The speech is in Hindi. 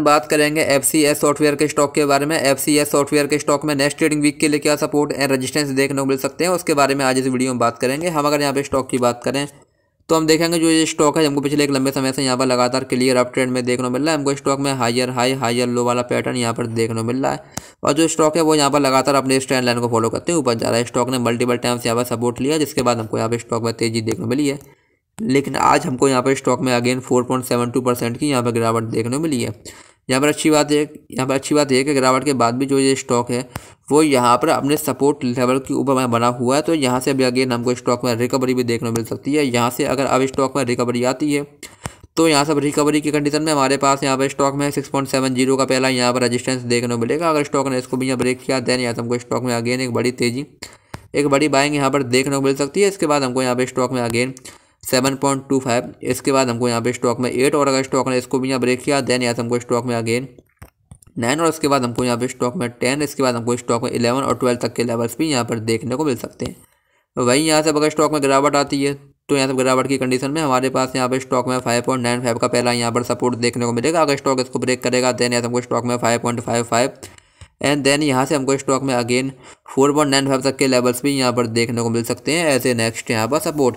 बात करेंगे एफ सॉफ्टवेयर के स्टॉक के बारे में एफ सॉफ्टवेयर के स्टॉक में नेक्स्ट ट्रेडिंग वीक के लिए क्या सपोर्ट एंड रेजिस्टेंस देखने को मिल सकते हैं उसके बारे में आज इस वीडियो में बात करेंगे हम अगर यहाँ पे स्टॉक की बात करें तो हम देखेंगे जो ये स्टॉक है हमको पिछले एक लंबे समय से यहाँ पर लगातार क्लियर अप ट्रेंड में देखने को मिल रहा है हमको स्टॉक में हायर हाई हायर लो वाला पैटर्न यहाँ पर देखने को मिल रहा है और जो स्टॉक है वो यहाँ पर लगातार अपने स्टैंड लाइन को फॉलो करते हैं ऊपर जा रहा है स्टॉक ने मल्टीपल टाइम्स यहाँ पर सपोर्ट लिया जिसके बाद हमको यहाँ पर स्टॉक में तेजी देखने को मिली है लेकिन आज हमको यहाँ पर स्टॉक में again four point seven two percent की यहाँ पर गिरावट देखने को मिली है यहाँ पर अच्छी बात है यहाँ पर अच्छी बात यह है कि गिरावट के बाद भी जो ये स्टॉक है वो यहाँ पर अपने सपोर्ट लेवल के ऊपर बना हुआ है तो यहाँ से भी अगेन हमको स्टॉक में रिकवरी भी देखने को मिल सकती है यहाँ से अगर अब स्टॉक में रिकवरी आती है तो यहाँ से रिकवरी की कंडीशन में हमारे पास यहाँ पर स्टॉक में सिक्स पॉइंट सेवन जीरो का पहला यहाँ पर रजिस्टेंस देखने को मिलेगा अगर स्टॉक ने इसको भी यहाँ ब्रेक किया देन यहाँ से हमको स्टॉक में अगेन एक बड़ी तेज़ी एक बड़ी बाइंग यहाँ पर देखने को मिल सकती है इसके बाद हमको यहाँ पर स्टॉक में again seven point two five इसके बाद हमको यहाँ पे स्टॉक में एट और अगर स्टॉक ने इसको भी यहाँ ब्रेक किया देन यहाँ से हमको स्टॉक में अगेन नाइन और इसके बाद हमको यहाँ पे स्टॉक में टेन इसके बाद हमको स्टॉक में इलेवन और ट्वेल्व तक के लेवल्स भी यहाँ पर देखने को मिल सकते हैं तो वहीं यहाँ से अगर स्टॉक में गिरावट आती है तो यहाँ से गिरावट की कंडीशन में हमारे पास यहाँ पर स्टॉक में फाइव पॉइंट नाइन फाइव का पहला यहाँ पर सपोर्ट देखने को मिलेगा अगर स्टॉक इसको ब्रेक करेगा देन यहाँ से हमको स्टॉक में five point five five and then यहाँ से हमको स्टॉक में again four point nine five तक के लेवल्स भी यहाँ पर देखने को मिल सकते हैं ऐसे नेक्स्ट यहाँ पर सपोर्ट